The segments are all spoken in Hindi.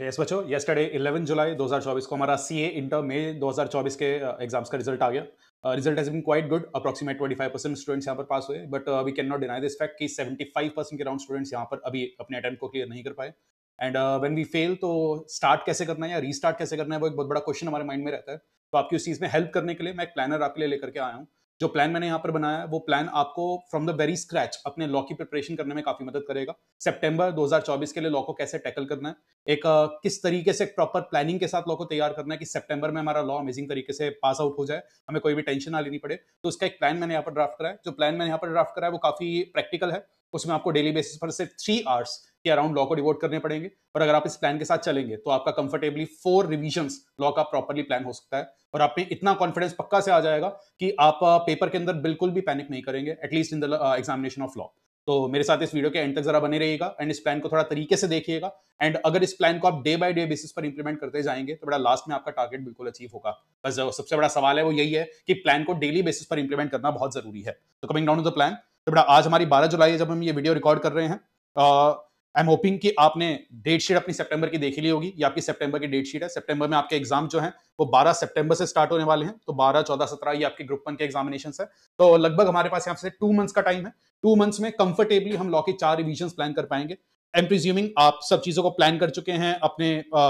यस बच्चों येस्टरडे 11 जुलाई 2024 को हमारा सी ए इंटर मई 2024 के एग्जाम्स uh, का रिजल्ट आ गया result has been quite good approximate 25 percent students यहाँ पर पास हुए but we can not deny this fact कि 75 परसेंट के राउंड स्टूडेंट्स यहाँ पर अभी अपने अटैम्प्ट को क्लियर नहीं कर पाए एंड वेन वी फेल तो स्टार्ट कैसे करना है या रीस्टार्ट कैसे करना है वो एक बहुत बड़ा क्वेश्चन हमारे माइंड में रहता है तो आपकी उस चीज़ में हेल्प करने के लिए मैं एक प्लानर आपके लिए लेकर के आया हूँ जो प्लान मैंने यहाँ पर बनाया है वो प्लान आपको फ्रॉम द वेरी स्क्रैच अपने लॉ की प्रिपरेशन करने में काफ़ी मदद करेगा सितंबर 2024 के लिए लॉ को कैसे टैकल करना है एक आ, किस तरीके से प्रॉपर प्लानिंग के साथ लॉ को तैयार करना है कि सितंबर में हमारा लॉ अमेजिंग तरीके से पास आउट हो जाए हमें कोई भी टेंशन ना लेनी पड़े तो उसका एक प्लान मैंने यहाँ पर ड्राफ्ट कराया जो प्लान मैंने यहाँ पर ड्राफ्ट कराया वो काफ़ी प्रैक्टिकल है उसमें आपको डेली बेसिस पर सिर्फ थ्री आवर्स के अराउंड लॉ को डिवोट करने पड़ेंगे और अगर आप इस प्लान के साथ चलेंगे तो आपका कंफर्टेबली फोर रिविजन लॉ का प्रॉपरली प्लान हो सकता है और आप में इतना कॉन्फिडेंस पक्का से आ जाएगा कि आप पेपर uh, के अंदर बिल्कुल भी पैनिक नहीं करेंगे at least in the examination of law तो मेरे साथ इस वीडियो के एंड तक जरा बने रहिएगा एंड इस प्लान को थोड़ा तरीके से देखिएगा एंड अगर इस प्लान को आप डे बाय डे बेसिस पर इंप्लीमेंट करते जाएंगे तो बड़ा लास्ट में आपका टारगेट बिल्कुल अचीव होगा बस सबसे बड़ा सवाल है वो यही है कि प्लान को डेली बेसिस पर इंप्लीमेंट करना बहुत जरूरी है तो coming down to the plan तो बेटा आज हमारी 12 जुलाई है जब हम ये वीडियो रिकॉर्ड कर रहे हैं आई एम होपिंग कि आपने डेट शीट अपनी सितंबर की देखी ली होगी या आपकी सितंबर की डेट शीट है सितंबर में आपके एग्जाम जो है वो 12 सितंबर से स्टार्ट होने वाले हैं तो 12 14 17 ये आपके ग्रुप वन के एग्जामिनेशन है तो लगभग हमारे पास यहाँ से टू मंथ्स का टाइम है टू मंथ्स में कंफर्टेबली हम लॉ के चार रिविजन प्लान कर पाएंगे एम प्रिज्यूमिंग आप सब चीज़ों को प्लान कर चुके हैं अपने आ,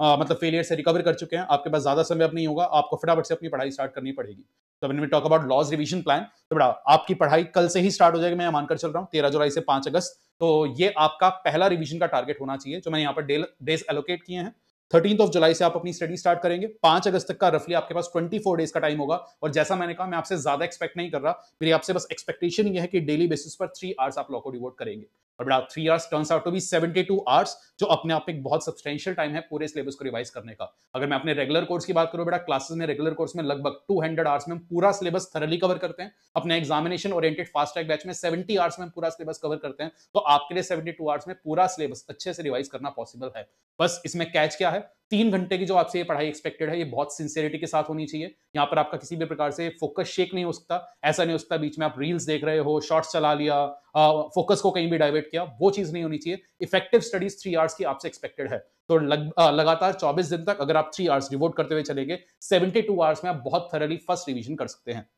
आ, मतलब फेलियर से रिकवर कर चुके हैं आपके पास ज़्यादा समय अब नहीं होगा आपको फटाफट से अपनी पढ़ाई स्टार्ट करनी पड़ेगी तो we talk about laws revision plan तो बेटा आपकी पढ़ाई कल से ही स्टार्ट हो जाएगी मैं मानकर चल रहा हूँ तेरह जुलाई से पांच अगस्त तो ये आपका पहला रिविजन का टारगेट होना चाहिए जो मैंने यहाँ पर डेज एलोकेट किए हैं थर्टीन ऑफ जुलाई से आप अपनी स्टडी स्टार्ट करेंगे पांच अगस्त तक का रफली आपके पास ट्वेंटी फोर डेज का टाइम होगा और जैसा मैंने कहा मैं आपसे ज्यादा एक्सपेक्ट नहीं कर रहा मेरी आपसे बस एक्सपेक्टेशन ये है कि डेली बेसिस पर थ्री आवर्स आप लॉ को डिवोट करेंगे और बेटा three hours turns out to be seventy two hours जो अपने आप में बहुत सब्सटेंशियल टाइम है पूरे सिलेबस को रिवाइज करने का अगर मैं अपने रेगुलर कोर्स की बात करूँ बेटा क्लासेस में रेगुलर कोर्स में लगभग टू हंड्रेड आवर्स में हम पूरा सिलेबस थरली कवर करते हैं अपने examination oriented fast track batch में सेवेंटी आवर्स में पूरा सिलेबस कवर करते हैं तो आपके लिए सेवेंटी टू आवर्स में पूरा सिलेबस अच्छे से रिवाइज करना पॉसिबल है बस इसमें कैच क्या है तीन घंटे की जो आपसे ये पढ़ाई एक्सपेक्टेड है ये बहुत सिंसियरिटी के साथ होनी चाहिए यहाँ पर आपका किसी भी प्रकार से फोकस शेक नहीं हो सकता ऐसा नहीं हो सकता बीच में आप रील्स देख रहे हो शॉर्ट्स चला लिया फोकस को कहीं भी डाइवर्ट किया वो चीज़ नहीं होनी चाहिए इफेक्टिव स्टडीज थ्री आवर्स की आपसे एक्सपेक्टेड है तो लग, आ, लगातार चौबीस दिन तक अगर आप थ्री आवर्स डिवोट करते हुए चलेंगे सेवेंटी आवर्स में आप बहुत थरली फर्स्ट रिविजन कर सकते हैं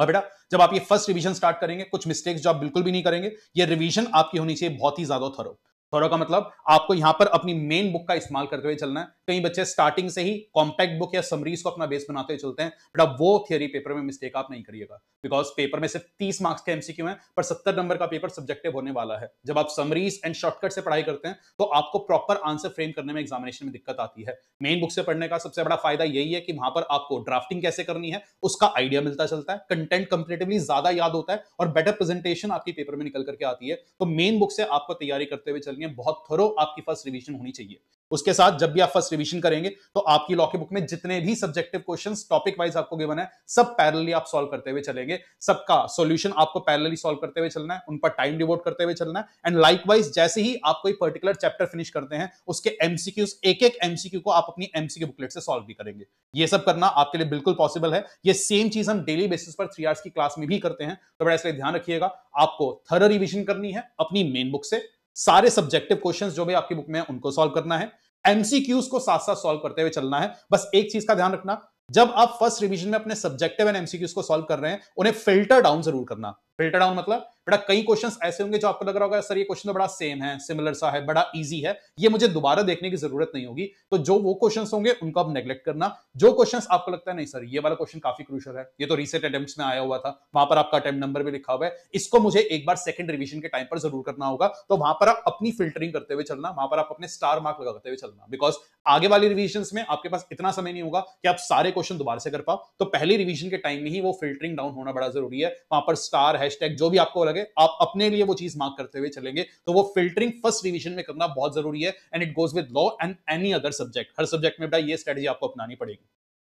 और बेटा जब आप ये फर्स्ट रिवीजन स्टार्ट करेंगे कुछ मिस्टेक्स जो आप बिल्कुल भी नहीं करेंगे ये रिवीजन आपकी होनी चाहिए बहुत ही ज्यादा थरो थोड़ा का मतलब आपको यहां पर अपनी मेन बुक का इस्तेमाल करते हुए चलना है कई बच्चे स्टार्टिंग से ही कॉम्पैक्ट बुक या समरीज को अपना बेस बनाते हुए चलते हैं बट अब वो थियरी पेपर में मिस्टेक आप नहीं करिएगा बिकॉज पेपर में सिर्फ तीस मार्क्स के एमसीक्यू है पर सत्तर नंबर का पेपर सब्जेक्टिव होने वाला है जब आप समरीज एंड शॉर्टकट से पढ़ाई करते हैं तो आपको प्रॉपर आंसर फ्रेम करने में एग्जामिनेशन में दिक्कत आती है मेन बुक से पढ़ने का सबसे बड़ा फायदा यही है कि वहां पर आपको ड्राफ्टिंग कैसे करनी है उसका आइडिया मिलता चलता है कंटेंट कंपेरेटिवली ज्यादा याद होता है और बेटर प्रेजेंटेशन आपकी पेपर में निकल करके आती है तो मेन बुक से आपको तैयारी करते हुए चलनी हैं बहुत थरो आपकी फर्स्ट रिविजन होनी चाहिए उसके साथ जब भी आप फर्स्ट रिविजन करेंगे तो आपकी लॉके बुक में जितने भी सब्जेक्टिव क्वेश्चन टॉपिक वाइज आपको गिवन है सब पैरेलली आप सॉल्व करते हुए चलेंगे सबका सोल्यूशन आपको पैरेलली सॉल्व करते हुए चलना है उन पर टाइम डिवोट करते हुए चलना है एंड लाइक वाइज जैसे ही आप कोई पर्टिकुलर चैप्टर फिनिश करते हैं उसके एमसीक्यू एक एक एमसीक्यू को आप अपनी एमसीक्यू बुकलेट से सॉल्व भी करेंगे ये सब करना आपके लिए बिल्कुल पॉसिबल है ये सेम चीज हम डेली बेसिस पर थ्री आवर्स की क्लास में भी करते हैं तो बड़ा इसलिए ध्यान रखिएगा आपको थर रिविजन करनी है अपनी मेन बुक से सारे सब्जेक्टिव क्वेश्चंस जो भी आपकी बुक में है उनको सॉल्व करना है एमसीक्यूज को साथ साथ सॉल्व करते हुए चलना है बस एक चीज का ध्यान रखना जब आप फर्स्ट रिवीजन में अपने सब्जेक्टिव एंड एमसीक्यूज को सॉल्व कर रहे हैं उन्हें फिल्टर डाउन जरूर करना फिल्टर डाउन मतलब बेटा कई क्वेश्चन ऐसे होंगे जो आपको लग रहा होगा सर ये क्वेश्चन तो बड़ा सेम है सिमिलर सा है बड़ा इजी है ये मुझे दोबारा देखने की जरूरत नहीं होगी तो जो वो क्वेश्चन होंगे उनको आप नेग्लेक्ट करना जो क्वेश्चन आपको लगता है नहीं सर ये वाला क्वेश्चन काफी क्रूशल है ये तो रिसेंट अटेम्प्ट में आया हुआ था वहां पर आपका अटेम्प्ट नंबर भी लिखा हुआ है इसको मुझे एक बार सेकंड रिविजन के टाइम पर जरूर करना होगा तो वहां पर आप अपनी फिल्टरिंग करते हुए चलना वहां पर आप अपने स्टार मार्क लगाते हुए चलना बिकॉज आगे वाली रिविजन में आपके पास इतना समय नहीं होगा कि आप सारे क्वेश्चन दोबारा से कर पाओ तो पहली रिविजन के टाइम में ही वो फिल्टरिंग डाउन होना बड़ा जरूरी है वहां पर स्टार है टैग जो भी आपको लगे आप अपने लिए वो चीज मार्क करते हुए चलेंगे तो वो फिल्टरिंग फर्स्ट रिविजन में करना बहुत जरूरी है and it goes with law and any other subject हर सब्जेक्ट में बेटा ये स्ट्रेटेजी आपको अपनानी पड़ेगी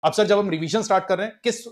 अब सर जब हम रिवीजन स्टार्ट कर रहे हैं किस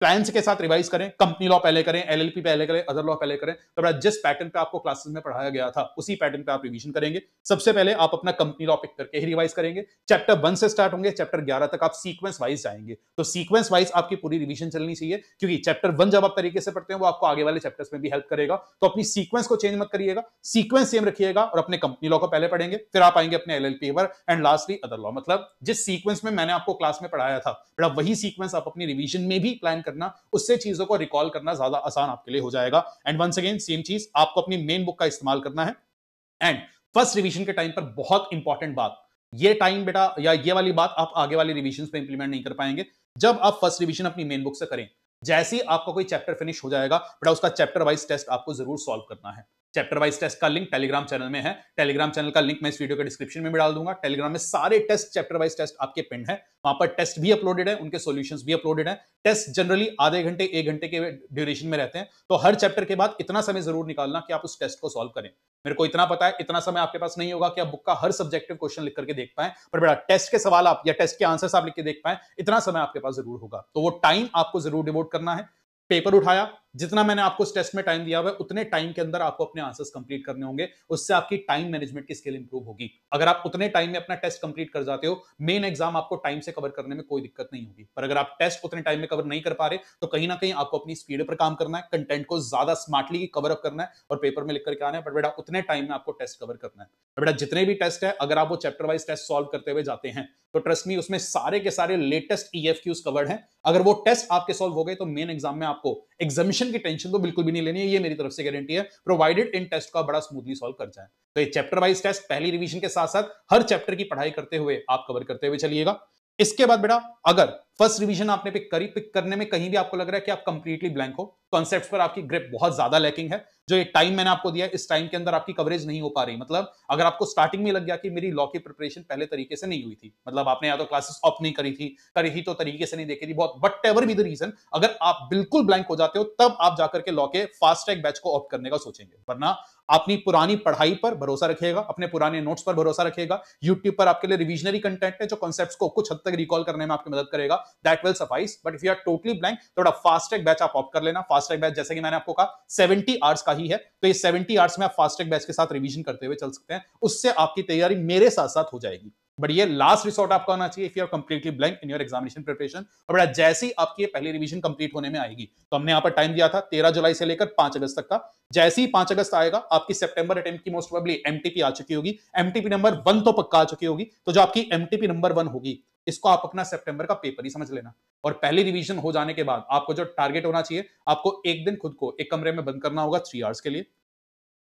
प्लान्स के साथ रिवाइज करें कंपनी लॉ पहले करें एलएलपी पहले करें अदर लॉ पहले करें तो बड़ा जिस पैटर्न पे आपको क्लासेस में पढ़ाया गया था उसी पैटर्न पे आप रिवीजन करेंगे सबसे पहले आप अपना कंपनी लॉ पिक करके ही रिवाइज करेंगे चैप्टर वन से स्टार्ट होंगे चैप्टर ग्यारह तक आप सीक्वेंस वाइज जाएंगे तो सीक्वेंस वाइज आपकी पूरी रिविजन चलनी चाहिए क्योंकि चैप्टर वन जब आप तरीके से पढ़ते हैं वो आपको आगे वाले चैप्टर्स में भी हेल्प करेगा तो अपनी सीक्वेंस को चेंज मत करिएगा सीक्वेंस सेम रखिएगा और अपने कंपनी लॉ को पहले पढ़ेंगे फिर आप आएंगे अपने एल पर एंड लास्टली अदर लॉ मतलब जिस सीक्वेंस में मैंने आपको क्लास में पढ़ाया था बड़ा वही सीक्वेंस आप अपनी रिविजन में भी प्लान करना उससे चीजों को रिकॉल करना ज्यादा आसान आपके लिए हो जाएगा एंड वंस अगेन सेम चीज आपको अपनी मेन बुक का इस्तेमाल करना है एंड फर्स्ट रिविजन के टाइम पर बहुत इंपॉर्टेंट बात ये टाइम बेटा या ये वाली बात आप आगे वाले रिविजन पर इंप्लीमेंट नहीं कर पाएंगे जब आप फर्स्ट रिविजन अपनी मेन बुक से करें जैसे ही आपका कोई चैप्टर फिनिश हो जाएगा बेटा उसका चैप्टर वाइज टेस्ट आपको जरूर सॉल्व करना है चैप्टर वाइज टेस्ट का लिंक टेलीग्राम चैनल में है टेलीग्राम चैनल का लिंक मैं इस वीडियो के डिस्क्रिप्शन में भी डाल दूंगा टेलीग्राम में सारे टेस्ट चैप्टर वाइज टेस्ट आपके पिंड है वहां पर टेस्ट भी अपलोडेड है उनके सोल्यूशन भी अपलोडेड है टेस्ट जनरली आधे घंटे एक घंटे के ड्यूरेशन में रहते हैं तो हर चैप्टर के बाद इतना समय जरूर निकालना कि आप उस टेस्ट को सॉल्व करें मेरे को इतना पता है इतना समय आपके पास नहीं होगा कि आप बुक का हर सब्जेक्टिव क्वेश्चन लिख करके देख पाए पर बेटा टेस्ट के सवाल आप या टेस्ट के आंसर आप लिख के देख पाए इतना समय आपके पास जरूर होगा तो वो टाइम आपको जरूर डिवोट करना है पेपर उठाया जितना मैंने आपको टेस्ट में टाइम दिया हुआ है उतने टाइम के अंदर आपको अपने आंसर्स कंप्लीट करने होंगे उससे आपकी टाइम मैनेजमेंट की स्किल इंप्रूव होगी अगर आप उतने टाइम में अपना टेस्ट कंप्लीट कर जाते हो मेन एग्जाम आपको टाइम से कवर करने में कोई दिक्कत नहीं होगी पर अगर आप टेस्ट उतने टाइम में कवर नहीं कर पा रहे तो कहीं ना कहीं आपको अपनी स्पीड पर काम करना है कंटेंट को ज्यादा स्मार्टली कवर अप करना है और पेपर में लिख करके आना है बट बेटा उतने टाइम में आपको टेस्ट कवर करना है बेटा जितने भी टेस्ट है अगर आप वो चैप्टर वाइज टेस्ट सॉल्व करते हुए जाते हैं तो ट्रस्ट मी उसमें सारे के सारे लेटेस्ट ई कवर्ड हैं अगर वो टेस्ट आपके सॉल्व हो गए तो मेन एग्जाम में आपको एग्जामिशन क्वेश्चन की टेंशन तो बिल्कुल भी नहीं लेनी है ये मेरी तरफ से गारंटी है प्रोवाइडेड इन टेस्ट को बड़ा स्मूथली सॉल्व कर जाए तो ये चैप्टर वाइज टेस्ट पहली रिवीजन के साथ साथ हर चैप्टर की पढ़ाई करते हुए आप कवर करते हुए चलिएगा इसके बाद बेटा अगर फर्स्ट रिवीजन आपने पिक करी पिक करने में कहीं भी आपको लग रहा है कि आप कंप्लीटली ब्लैंक हो कॉन्सेप्ट्स पर आपकी ग्रिप बहुत ज्यादा लैकिंग है जो एक टाइम मैंने आपको दिया इस टाइम के अंदर आपकी कवरेज नहीं हो पा रही मतलब अगर आपको स्टार्टिंग में लग गया कि मेरी लॉ की प्रिपरेशन पहले तरीके से नहीं हुई थी मतलब आपने या तो क्लासेस ऑफ नहीं करी थी करी थी तो तरीके से नहीं देखी थी बहुत बट एवर भी द रीजन अगर आप बिल्कुल ब्लैंक हो जाते हो तब आप जाकर के लॉ के फास्ट ट्रैक बैच को ऑप्ट करने का सोचेंगे वरना अपनी पुरानी पढ़ाई पर भरोसा रखिएगा अपने पुराने नोट्स पर भरोसा रखिएगा यूट्यूब पर आपके लिए रिविजनरी कंटेंट है जो कॉन्सेप्ट को कुछ हद तक रिकॉल करने में आपकी मदद करेगा that will suffice but if you are totally blank थोड़ा फास्टैग बैच आप ऑप कर लेना फास्टैग बैच जैसे कि मैंने आपको कहा सेवेंटी आवर्स का ही है तो ये सेवेंटी आवर्स में आप फास्टैग बैच के साथ रिविजन करते हुए चल सकते हैं उससे आपकी तैयारी मेरे साथ साथ हो जाएगी बट ये लास्ट रिसोर्ट आपका होना चाहिए if you are completely blank in your examination preparation और बड़ा जैसे ही आपकी पहली रिवीजन कंप्लीट होने में आएगी तो हमने यहाँ पर टाइम दिया था तेरह जुलाई से लेकर पांच अगस्त तक का जैसे ही पांच अगस्त आएगा आपकी सितंबर अटेम्प की मोस्ट प्रॉबली एमटीपी आ चुकी होगी एमटीपी नंबर वन तो पक्का आ चुकी होगी तो जो आपकी एमटीपी नंबर वन होगी इसको आप अपना सितंबर का पेपर ही समझ लेना और पहली रिवीजन हो जाने के बाद आपको जो टारगेट होना चाहिए आपको एक दिन खुद को एक कमरे में बंद करना होगा थ्री आवर्स के लिए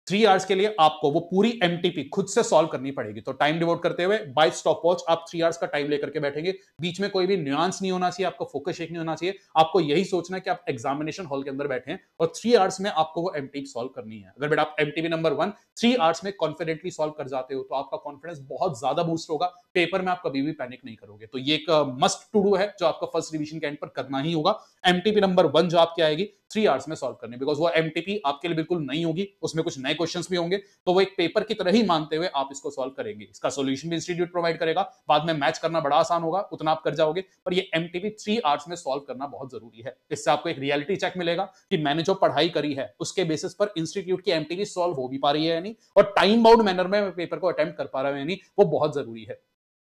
थ्री आवर्स के लिए आपको वो पूरी एमटीपी खुद से सॉल्व करनी पड़ेगी तो टाइम डिवोट करते हुए बाई स्टॉप वॉच आप थ्री आवर्स का टाइम लेकर के बैठेंगे बीच में कोई भी न्यूंस नहीं होना चाहिए आपका फोकस एक नहीं होना चाहिए आपको यही सोचना है कि आप एग्जामिनेशन हॉल के अंदर बैठे हैं और थ्री आवर्स में आपको वो एमटीपी सॉल्व करनी है अगर बेटा आप MTP number one three hours में कॉन्फिडेंटली सॉल्व कर जाते हो तो आपका कॉन्फिडेंस बहुत ज्यादा बूस्ट होगा पेपर में आप कभी भी पैनिक नहीं करोगे तो ये एक मस्ट टू डू है जो आपका फर्स्ट रिविजन के एंड पर करना ही होगा एमटीपी नंबर वन जो आपकी आएगी थ्री आवर्स में सॉल्व करने बिकॉज वो एम आपके लिए बिल्कुल नहीं होगी उसमें कुछ नए क्वेश्चन भी होंगे तो वो एक पेपर की तरह ही मानते हुए आप इसको सॉल्व करेंगे इसका सोल्यूशन भी इंस्टीट्यूट प्रोवाइड करेगा बाद में मैच करना बड़ा आसान होगा उतना आप कर जाओगे पर ये एम थ्री आवर्स में सॉल्व करना बहुत जरूरी है इससे आपको एक रियलिटी चेक मिलेगा कि मैंने जो पढ़ाई करी है उसके बेसिस पर इंस्टीट्यूट की एम सॉल्व हो भी पा रही है नहीं और टाइम बाउंड मैनर में पेपर को अटेम्प्ट कर पा रहा हूँ नहीं वो बहुत जरूरी है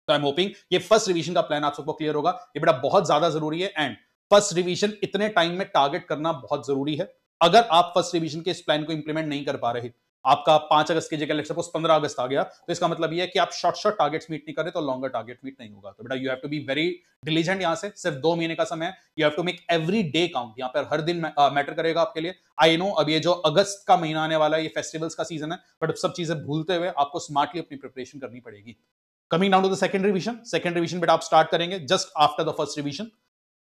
तो आई एम होपिंग ये फर्स्ट रिवीजन का प्लान आप सबको क्लियर होगा ये बेटा बहुत ज्यादा जरूरी है एंड फर्स्ट रिवीजन इतने टाइम में टारगेट करना बहुत जरूरी है अगर आप फर्स्ट रिवीजन के इस प्लान को इंप्लीमेंट नहीं कर पा रहे आपका पांच अगस्त की जगह सपोज पंद्रह अगस्त आ गया तो इसका मतलब यह है कि आप शॉर्ट शॉर्ट टारगेट्स मीट नहीं कर रहे तो लॉन्गर टारगेट मीट नहीं होगा तो बेटा you have to be very diligent यहां से सिर्फ दो महीने का समय you have to make every day count यहाँ पर हर दिन मैटर करेगा आपके लिए आई नो अब ये जो अगस्त का महीना आने वाला है ये फेस्टिवल्स का सीजन है बट सब चीजें भूलते हुए आपको स्मार्टली अपनी प्रिपरेशन करनी पड़ेगी coming down to the second revision second revision बेटा आप स्टार्ट करेंगे just after the first revision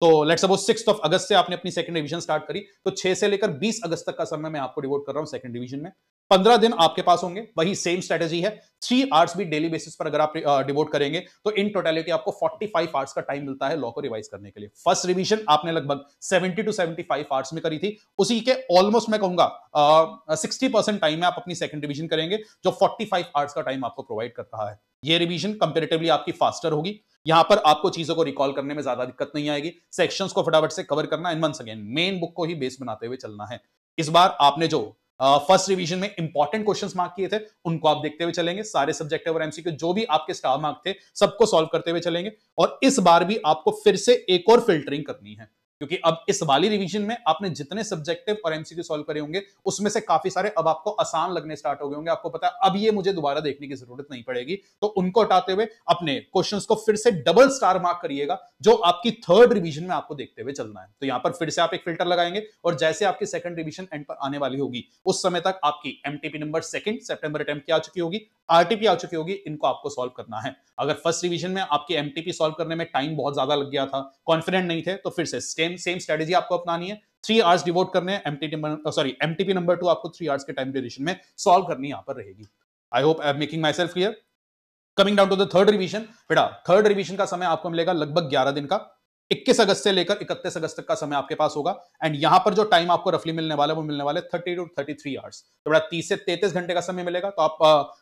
तो let suppose six of August से आपने अपनी सेकंड डिवीजन स्टार्ट करी तो छह से लेकर बीस अगस्त तक का समय मैं आपको डिवोट कर रहा हूं सेकंड डिवीजन में पंद्रह दिन आपके पास होंगे वही सेम स्ट्रेटेजी है थ्री आवर्स भी डेली बेसिस पर अगर आप डिवोट करेंगे तो इन टोटेलिटी आपको फोर्टी फाइव आवर्स का टाइम मिलता है लॉ को रिवाइज करने के लिए फर्स्ट रिविजन आपने लगभग seventy two seventy five hours में करी थी उसी के ऑलमोस्ट मैं कहूंगा सिक्सटी परसेंट टाइम में आप अपनी सेकंड रिवीजन करेंगे जो फोर्टी फाइव आवर्स का टाइम आपको प्रोवाइड कर रहा है ये रिवीजन कंपेरेटिवली आपकी फास्टर होगी यहां पर आपको चीजों को रिकॉल करने में ज्यादा दिक्कत नहीं आएगी सेक्शन को फटाफट से कवर करना and once again main book को ही बेस बनाते हुए चलना है इस बार आपने जो फर्स्ट uh, रिवीजन में इंपॉर्टेंट क्वेश्चन मार्क किए थे उनको आप देखते हुए चलेंगे सारे सब्जेक्ट और एमसीक्यू जो भी आपके स्टार मार्क थे सबको सॉल्व करते हुए चलेंगे और इस बार भी आपको फिर से एक और फिल्टरिंग करनी है क्योंकि अब इस वाली रिवीजन में आपने जितने सब्जेक्टिव और एमसीक्यू सॉल्व करे होंगे उसमें से काफी सारे अब आपको आसान लगने स्टार्ट हो गए होंगे आपको पता है अब ये मुझे दोबारा देखने की जरूरत नहीं पड़ेगी तो उनको हटाते हुए अपने क्वेश्चन को फिर से डबल स्टार मार्क करिएगा जो आपकी थर्ड रिविजन में आपको देखते हुए चलना है तो यहां पर फिर से आप एक फिल्टर लगाएंगे और जैसे आपकी सेकंड रिविजन एंड पर आने वाली होगी उस समय तक आपकी MTP number second September attempt की आ चुकी होगी आरटीपी आ चुकी होगी इनको आपको सॉल्व करना है अगर फर्स्ट रिविजन में आपकी एमटीपी सॉल्व करने में टाइम बहुत ज्यादा लग गया था कॉन्फिडेंट नहीं थे तो फिर से अगेन सेम स्ट्रेटेजी आपको अपनानी है थ्री आवर्स डिवोट करने हैं सॉरी एमटीपी नंबर टू आपको थ्री आवर्स के टाइम ड्यूरेशन में सॉल्व करनी यहां पर रहेगी I hope I am making myself clear coming down to the third revision बेटा थर्ड रिविजन का समय आपको मिलेगा लगभग ग्यारह दिन का 21 अगस्त से लेकर 31 अगस्त तक का समय आपके पास होगा एंड यहां पर जो टाइम आपको रफली मिलने वाला है वो मिलने वाले 30 टू 33 आवर्स तो बेटा 30 से 33 घंटे का समय मिलेगा तो आप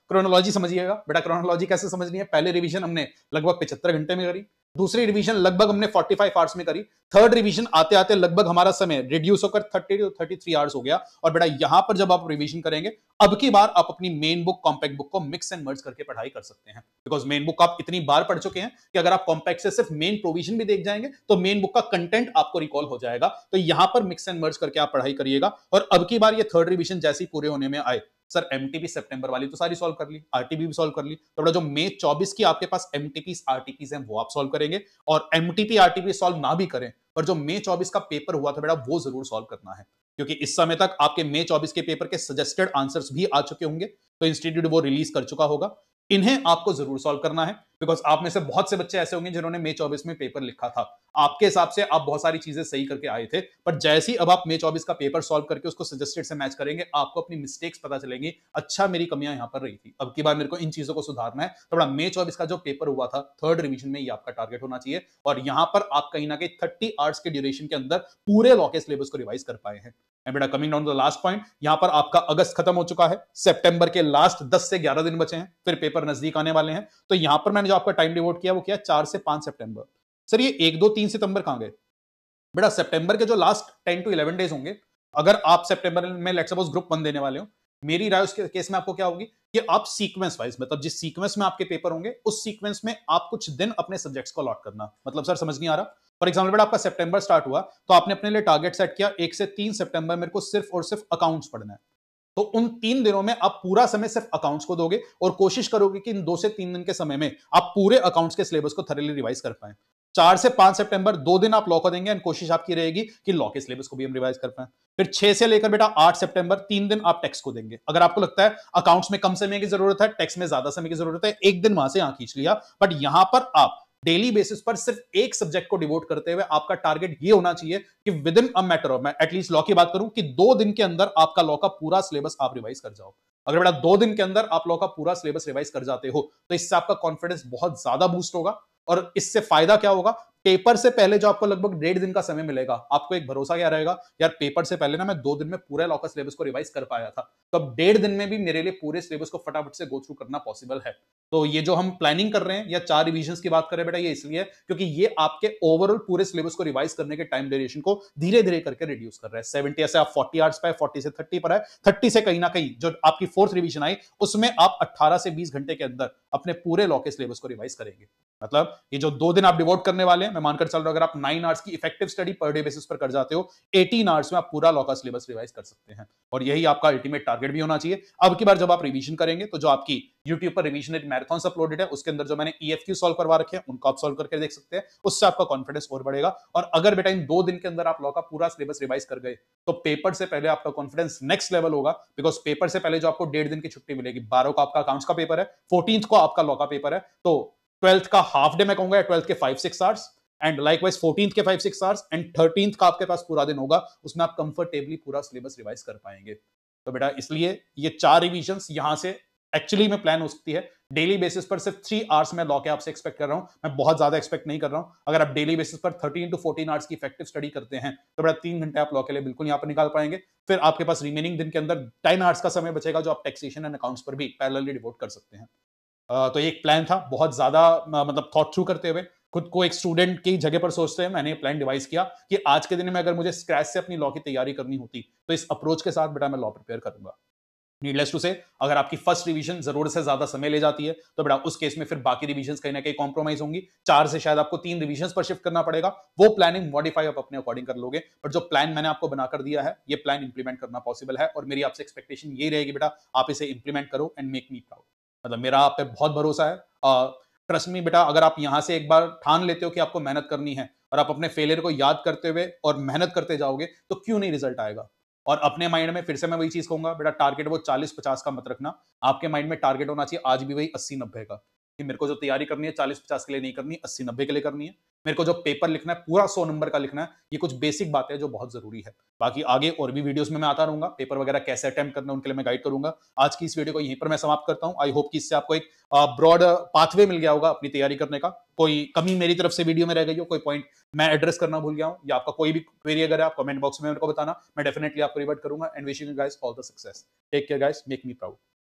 क्रोनोलॉजी uh, समझिएगा बेटा क्रोनोलॉजी कैसे समझनी है पहले रिवीजन हमने लगभग पचहत्तर घंटे में करी दूसरी रिवीजन लगभग हमने 45 आवर्स में करी थर्ड रिवीजन आते आते लगभग हमारा समय रिड्यूस होकर 30 टू 33 आवर्स हो गया और बेटा यहां पर जब आप रिवीजन करेंगे अब की बार आप अपनी मेन बुक कॉम्पैक्ट बुक को मिक्स एंड मर्ज करके पढ़ाई कर सकते हैं बिकॉज मेन बुक आप इतनी बार पढ़ चुके हैं कि अगर आप कॉम्पैक्ट से सिर्फ मेन प्रोविजन भी देख जाएंगे तो मेन बुक का कंटेंट आपको रिकॉल हो जाएगा तो यहां पर मिक्स एंड मर्ज करके आप पढ़ाई करिएगा और अब की बार ये थर्ड रिविजन जैसी पूरे होने में आए सर टीपी सेप्टेंबर वाली तो सारी सॉल्व कर ली आरटीपी भी सॉल्व कर ली थोड़ा तो बड़ा जो मे चौबीस की आपके पास एम आर आरटीपी है वो आप सॉल्व करेंगे और एम आर आरटीपी सॉल्व ना भी करें पर जो मे चौबीस का पेपर हुआ था बेटा वो जरूर सॉल्व करना है क्योंकि इस समय तक आपके मे चौबीस के पेपर के सजेस्टेड आंसर्स भी आ चुके होंगे तो इंस्टीट्यूट वो रिलीज कर चुका होगा इन्हें आपको जरूर सॉल्व करना है बिकॉज आप में से बहुत से बच्चे ऐसे होंगे जिन्होंने मे चौबीस में पेपर लिखा था आपके हिसाब से आप बहुत सारी चीजें सही करके आए थे बट जैसे ही अब आप मे चौबीस का पेपर सॉल्व करके उसको सजेस्टेड से मैच करेंगे आपको अपनी मिस्टेक्स पता चलेंगी अच्छा मेरी कमियां यहाँ पर रही थी अब की बार मेरे को इन चीजों को सुधारना है बड़ा मे चौबीस का जो पेपर हुआ था थर्ड रिविजन में ये आपका टारगेट होना चाहिए और यहाँ पर आप कहीं ना कहीं थर्टी आवर्स के ड्यूरेशन के अंदर पूरे लॉके सिलेबस को रिवाइज कर पाए हैं बेटा coming down the last point यहां पर आपका अगस्त खत्म हो चुका है सितंबर के लास्ट 10 से 11 दिन बचे हैं फिर पेपर नजदीक आने वाले हैं तो यहां पर मैंने जो आपका टाइम डिवोट किया वो किया चार से पांच सितंबर सर ये एक दो तीन सितंबर कहाँ गए बेटा सितंबर के जो last ten to eleven days होंगे अगर आप सितंबर में लेट सपोज ग्रुप वन देने वाले हो मेरी राय उसके केस में आपको क्या होगी कि आप सीक्वेंस वाइज मतलब जिस सीक्वेंस में आपके पेपर होंगे उस सीक्वेंस में आप कुछ दिन अपने सब्जेक्ट्स को अलॉट करना मतलब सर समझ नहीं आ रहा फॉर एग्जाम्पल बेटा आपका सितंबर स्टार्ट हुआ तो आपने अपने लिए टारगेट सेट किया एक से तीन सितंबर मेरे को सिर्फ और सिर्फ अकाउंट्स पढ़ना है तो उन तीन दिनों में आप पूरा समय सिर्फ अकाउंट्स को दोगे और कोशिश करोगे कि इन दो से तीन दिन के समय में आप पूरे अकाउंट्स के सिलेबस को थरेली रिवाइज कर पाए चार से पांच सितंबर दो दिन आप लॉ को देंगे एंड कोशिश आपकी रहेगी कि लॉ के सिलेबस को भी हम रिवाइज कर पाए फिर छह से लेकर बेटा आठ सितंबर तीन दिन आप टैक्स को देंगे अगर आपको लगता है अकाउंट्स में कम समय की जरूरत है टैक्स में ज्यादा समय की जरूरत है एक दिन वहां से यहां खींच लिया बट यहां पर आप डेली बेसिस पर सिर्फ एक सब्जेक्ट को डिवोट करते हुए आपका टारगेट ये होना चाहिए कि within a matter of मैं एटलीस्ट लॉ की बात करूं कि दो दिन के अंदर आपका लॉ का पूरा सिलेबस आप रिवाइज कर जाओ अगर बेटा दो दिन के अंदर आप लॉ का पूरा सिलेबस रिवाइज कर जाते हो तो इससे आपका कॉन्फिडेंस बहुत ज्यादा बूस्ट होगा और इससे फायदा क्या होगा पेपर से पहले जो आपको लगभग डेढ़ दिन का समय मिलेगा आपको एक भरोसा क्या रहेगा यार पेपर से पहले ना मैं दो दिन में पूरे लॉकर सिलेबस को रिवाइज कर पाया था तो अब डेढ़ दिन में भी मेरे लिए पूरे सिलेबस को फटाफट से गो थ्रू करना पॉसिबल है तो ये जो हम प्लानिंग कर रहे हैं या चार रिविजन की बात करें बेटा ये इसलिए क्योंकि ये आपके ओवरऑल पूरे सिलेबस को रिवाइज करने के टाइम ड्यूरेशन को धीरे धीरे करके रिड्यूस कर रहे हैं सेवेंटी से आप फोर्टी आर्ट्स पर फोर्टी से थर्टी पर है थर्टी से कहीं ना कहीं जो आपकी फोर्थ रिविजन आई उसमें आप अट्ठारह से बीस घंटे के अंदर अपने पूरे लॉके सिलेबस को रिवाइज करेंगे मतलब ये जो दो दिन आप डिवोट करने वाले है मैं मानकर चल रहा हूं अगर आप नाइन आवर्स की effective study per day basis पर कर जाते हो एटीन आवर्स में आप पूरा लॉ का सिलेबस रिवाइज कर सकते हैं और यही आपका अल्टीमेट टारगेट भी होना चाहिए अब की बार जब आप रिविजन करेंगे तो जो आपकी यूट्यूब पर रिविजन मैराथन अपलोडेड है उसके अंदर जो मैंने ई एफ क्यू सॉल्व करवा रखे हैं उनको आप सॉल्व करके देख सकते हैं उससे आपका कॉन्फिडेंस और बढ़ेगा और अगर बेटा इन दो दिन के अंदर आप लॉ का पूरा सिलेबस रिवाइज कर गए तो पेपर से पहले आपका कॉन्फिडेंस नेक्स्ट लेवल होगा बिकॉज पेपर से पहले जो आपको डेढ़ दिन की छुट्टी मिलेगी बारह को आपका अकाउंट्स का पेपर है फोर्टीन को आपका लॉ का पेपर है तो ट्वेल्थ का हाफ डे मैं कहूंगा ट्वेल्थ के five six hours and likewise fourteen के five six hours and thirteen का आपके पास पूरा दिन होगा उसमें आप कंफर्टेबली पूरा सिलेबस रिवाइज कर पाएंगे तो बेटा इसलिए ये चार रिविजन यहाँ से एक्चुअली में प्लान हो सकती है डेली बेसिस पर सिर्फ थ्री आवर्स में लॉ के आपसे एक्सपेक्ट कर रहा हूं मैं बहुत ज्यादा एक्सपेक्ट नहीं कर रहा हूँ अगर आप डेली बेसिस पर थर्टीन टू फोर्टीन आवर्स की इफेक्टिव स्टडी करते हैं तो बड़ा तीन घंटे आप लॉ के लिए बिल्कुल यहाँ पर निकाल पाएंगे फिर आपके पास रिमेनिंग दिन के अंदर टेन आवर्स का समय बचेगा जो आप टैक्सेशन एंड अकाउंट्स पर भी पैरेलली डिवोट कर सकते हैं तो एक प्लान था बहुत ज्यादा मतलब थॉट थ्रू करते हुए खुद को एक स्टूडेंट की जगह पर सोचते हैं मैंने प्लान डिवाइस किया कि आज के दिन में अगर मुझे स्क्रैच से अपनी लॉ की तैयारी करनी होती तो इस अप्रोच के साथ बेटा मैं लॉ प्रिपेयर करूंगा नीडलेस टू से अगर आपकी फर्स्ट रिवीजन जरूर से ज्यादा समय ले जाती है तो बेटा उस केस में फिर बाकी रिवीजन कहीं ना कहीं कॉम्प्रोमाइज होंगी चार से शायद आपको तीन रिवीजन पर शिफ्ट करना पड़ेगा वो प्लानिंग मॉडिफाई आप अपने अकॉर्डिंग कर लोगे बट जो प्लान मैंने आपको बनाकर दिया है ये प्लान इंप्लीमेंट करना पॉसिबल है और मेरी आपसे एक्सपेक्टेशन ये रहेगी बेटा आप इसे इंप्लीमेंट करो एंड मेक मी प्राउड मतलब मेरा आप पे बहुत भरोसा है ट्रस्ट मी बेटा अगर आप यहाँ से एक बार ठान लेते हो कि आपको मेहनत करनी है और आप अपने फेलियर को याद करते हुए और मेहनत करते जाओगे तो क्यों नहीं रिजल्ट आएगा और अपने माइंड में फिर से मैं वही चीज कहूंगा बेटा टारगेट वो चालीस पचास का मत रखना आपके माइंड में टारगेट होना चाहिए आज भी वही अस्सी नब्बे का कि मेरे को जो तैयारी करनी है चालीस पचास के लिए नहीं करनी अस्सी नब्बे के लिए करनी है मेरे को जो पेपर लिखना है पूरा सौ नंबर का लिखना है ये कुछ बेसिक बातें जो बहुत जरूरी है बाकी आगे और भी वीडियोस में मैं आता रहूंगा पेपर वगैरह कैसे अटेम्प्ट करना उनके लिए मैं गाइड करूंगा आज की इस वीडियो को यहीं पर मैं समाप्त करता हूं आई होप कि इससे आपको एक ब्रॉड पाथवे मिल गया होगा अपनी तैयारी करने का कोई कमी मेरी तरफ से वीडियो में रह गई हो कोई पॉइंट मैं एड्रेस करना भूल गया हूँ या आपका कोई भी क्वेरी अगर आप कमेंट बॉक्स में मेरे को बताना मैं डेफिनेटली आपको रिवर्ट करूंगा and wishing guys all the success take care guys make me proud